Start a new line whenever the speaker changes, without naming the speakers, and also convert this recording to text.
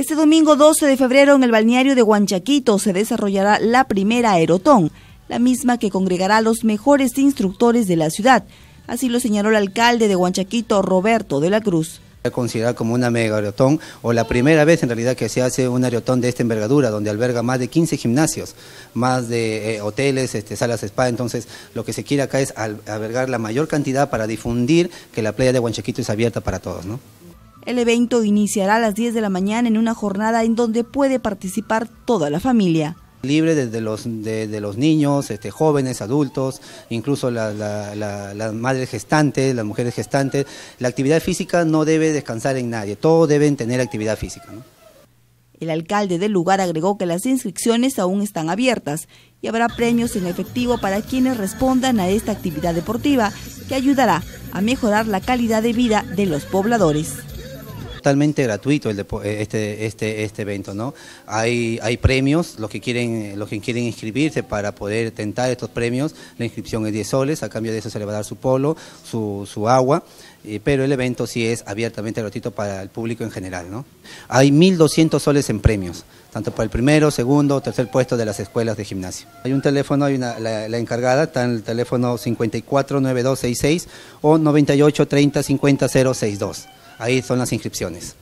Este domingo 12 de febrero en el balneario de Huanchaquito se desarrollará la primera aerotón, la misma que congregará a los mejores instructores de la ciudad. Así lo señaló el alcalde de Huanchaquito, Roberto de la Cruz
considerada como una mega aerotón o la primera vez en realidad que se hace un aerotón de esta envergadura donde alberga más de 15 gimnasios, más de eh, hoteles, este, salas spa, entonces lo que se quiere acá es albergar la mayor cantidad para difundir que la playa de Huanchaquito es abierta para todos. ¿no?
El evento iniciará a las 10 de la mañana en una jornada en donde puede participar toda la familia
libre desde los, niños, este, jóvenes, adultos, incluso las madres gestantes, las mujeres gestantes. La actividad física no debe descansar en nadie, todos deben tener actividad física.
El alcalde del lugar agregó que las inscripciones aún están abiertas y habrá premios en efectivo para quienes respondan a esta actividad deportiva que ayudará a mejorar la calidad de vida de los pobladores
totalmente gratuito eh, este, este, este evento, ¿no? Hay, hay premios, los que, quieren, los que quieren inscribirse para poder tentar estos premios, la inscripción es 10 soles, a cambio de eso se le va a dar su polo, su, agua, eh, pero el evento sí es abiertamente gratuito para el público en general, ¿no? Hay 1.200 soles en premios, tanto para el primero, segundo, o tercer puesto de las escuelas de gimnasio. Hay un teléfono, hay una, la, encargada, está en el teléfono 549266 o 983050062. Ahí son las inscripciones.